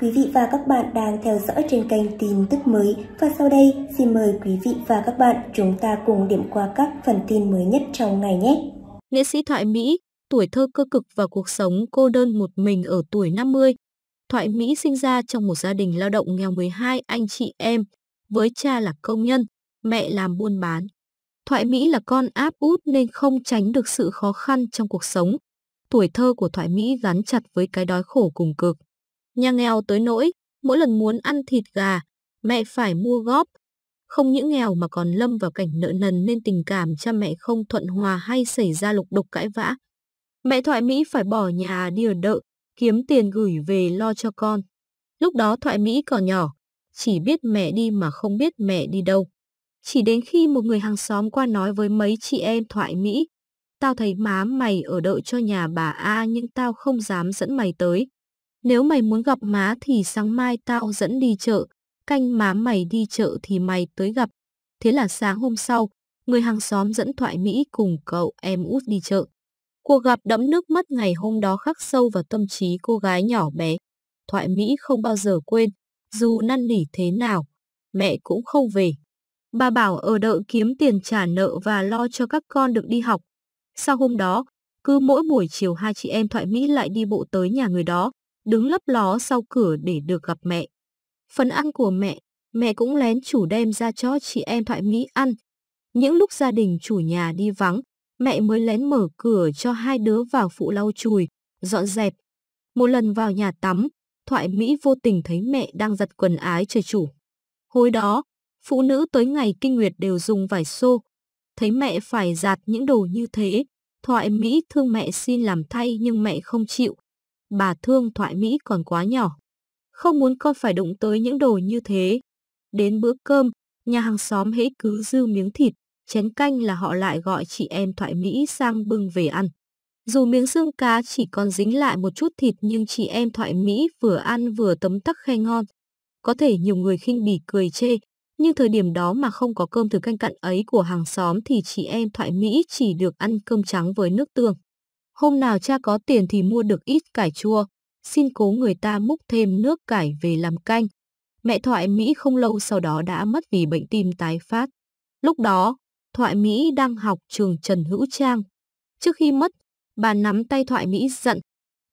Quý vị và các bạn đang theo dõi trên kênh tin tức mới và sau đây xin mời quý vị và các bạn chúng ta cùng điểm qua các phần tin mới nhất trong ngày nhé. Nghệ sĩ Thoại Mỹ, tuổi thơ cơ cực và cuộc sống cô đơn một mình ở tuổi 50. Thoại Mỹ sinh ra trong một gia đình lao động nghèo 12 anh chị em, với cha là công nhân, mẹ làm buôn bán. Thoại Mỹ là con áp út nên không tránh được sự khó khăn trong cuộc sống. Tuổi thơ của Thoại Mỹ gắn chặt với cái đói khổ cùng cực. Nhà nghèo tới nỗi, mỗi lần muốn ăn thịt gà, mẹ phải mua góp. Không những nghèo mà còn lâm vào cảnh nợ nần nên tình cảm cha mẹ không thuận hòa hay xảy ra lục đục cãi vã. Mẹ Thoại Mỹ phải bỏ nhà đi ở đợ, kiếm tiền gửi về lo cho con. Lúc đó Thoại Mỹ còn nhỏ, chỉ biết mẹ đi mà không biết mẹ đi đâu. Chỉ đến khi một người hàng xóm qua nói với mấy chị em Thoại Mỹ, tao thấy má mày ở đợi cho nhà bà A nhưng tao không dám dẫn mày tới. Nếu mày muốn gặp má thì sáng mai tao dẫn đi chợ, canh má mày đi chợ thì mày tới gặp. Thế là sáng hôm sau, người hàng xóm dẫn Thoại Mỹ cùng cậu em út đi chợ. Cuộc gặp đẫm nước mắt ngày hôm đó khắc sâu vào tâm trí cô gái nhỏ bé. Thoại Mỹ không bao giờ quên, dù năn nỉ thế nào, mẹ cũng không về. Bà bảo ở đợi kiếm tiền trả nợ và lo cho các con được đi học. Sau hôm đó, cứ mỗi buổi chiều hai chị em Thoại Mỹ lại đi bộ tới nhà người đó, đứng lấp ló sau cửa để được gặp mẹ. Phần ăn của mẹ, mẹ cũng lén chủ đem ra cho chị em Thoại Mỹ ăn. Những lúc gia đình chủ nhà đi vắng, mẹ mới lén mở cửa cho hai đứa vào phụ lau chùi, dọn dẹp. Một lần vào nhà tắm, Thoại Mỹ vô tình thấy mẹ đang giặt quần ái trời chủ. Hồi đó, phụ nữ tới ngày kinh nguyệt đều dùng vải xô. Thấy mẹ phải giặt những đồ như thế, Thoại Mỹ thương mẹ xin làm thay nhưng mẹ không chịu bà thương thoại Mỹ còn quá nhỏ. Không muốn con phải đụng tới những đồ như thế. Đến bữa cơm, nhà hàng xóm hễ cứ dư miếng thịt, chén canh là họ lại gọi chị em thoại Mỹ sang bưng về ăn. Dù miếng xương cá chỉ còn dính lại một chút thịt nhưng chị em thoại Mỹ vừa ăn vừa tấm tắc khen ngon. Có thể nhiều người khinh bỉ cười chê, nhưng thời điểm đó mà không có cơm từ canh cặn ấy của hàng xóm thì chị em thoại Mỹ chỉ được ăn cơm trắng với nước tương. Hôm nào cha có tiền thì mua được ít cải chua, xin cố người ta múc thêm nước cải về làm canh. Mẹ Thoại Mỹ không lâu sau đó đã mất vì bệnh tim tái phát. Lúc đó, Thoại Mỹ đang học trường Trần Hữu Trang. Trước khi mất, bà nắm tay Thoại Mỹ giận,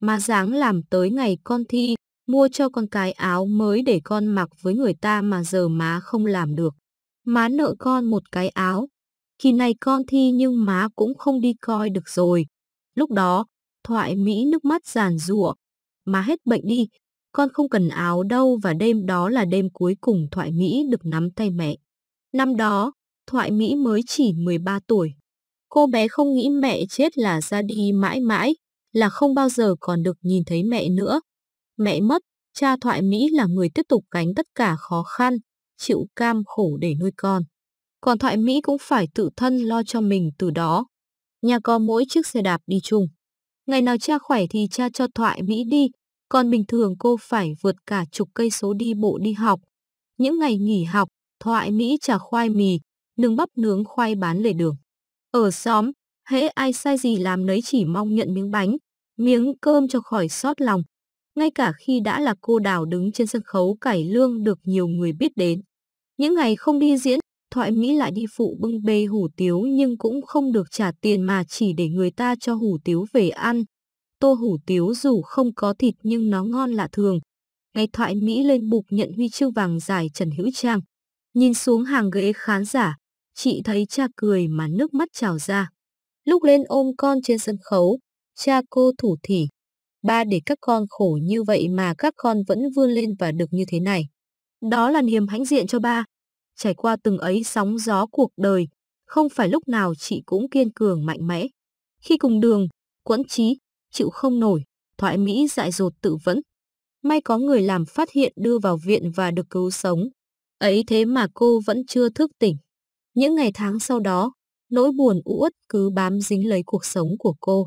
mà dáng làm tới ngày con thi, mua cho con cái áo mới để con mặc với người ta mà giờ má không làm được. Má nợ con một cái áo. Khi này con thi nhưng má cũng không đi coi được rồi. Lúc đó, thoại Mỹ nước mắt giàn rủa Má hết bệnh đi, con không cần áo đâu và đêm đó là đêm cuối cùng Thoại Mỹ được nắm tay mẹ. Năm đó, Thoại Mỹ mới chỉ 13 tuổi. Cô bé không nghĩ mẹ chết là ra đi mãi mãi, là không bao giờ còn được nhìn thấy mẹ nữa. Mẹ mất, cha Thoại Mỹ là người tiếp tục gánh tất cả khó khăn, chịu cam khổ để nuôi con. Còn Thoại Mỹ cũng phải tự thân lo cho mình từ đó nhà có mỗi chiếc xe đạp đi chung. Ngày nào cha khỏe thì cha cho Thoại Mỹ đi, còn bình thường cô phải vượt cả chục cây số đi bộ đi học. Những ngày nghỉ học, Thoại Mỹ trả khoai mì, nướng bắp nướng khoai bán lề đường. Ở xóm, hễ ai sai gì làm nấy chỉ mong nhận miếng bánh, miếng cơm cho khỏi sót lòng. Ngay cả khi đã là cô đào đứng trên sân khấu cải lương được nhiều người biết đến. Những ngày không đi diễn, Thoại Mỹ lại đi phụ bưng bê hủ tiếu nhưng cũng không được trả tiền mà chỉ để người ta cho hủ tiếu về ăn. Tô hủ tiếu dù không có thịt nhưng nó ngon lạ thường. Ngày Thoại Mỹ lên bục nhận huy chương vàng giải Trần Hữu Trang. Nhìn xuống hàng ghế khán giả, chị thấy cha cười mà nước mắt trào ra. Lúc lên ôm con trên sân khấu, cha cô thủ thỉ. Ba để các con khổ như vậy mà các con vẫn vươn lên và được như thế này. Đó là niềm hãnh diện cho ba trải qua từng ấy sóng gió cuộc đời, không phải lúc nào chị cũng kiên cường mạnh mẽ. Khi cùng đường, quẫn trí, chịu không nổi, thoại Mỹ dại dột tự vẫn. May có người làm phát hiện đưa vào viện và được cứu sống. Ấy thế mà cô vẫn chưa thức tỉnh. Những ngày tháng sau đó, nỗi buồn uất cứ bám dính lấy cuộc sống của cô.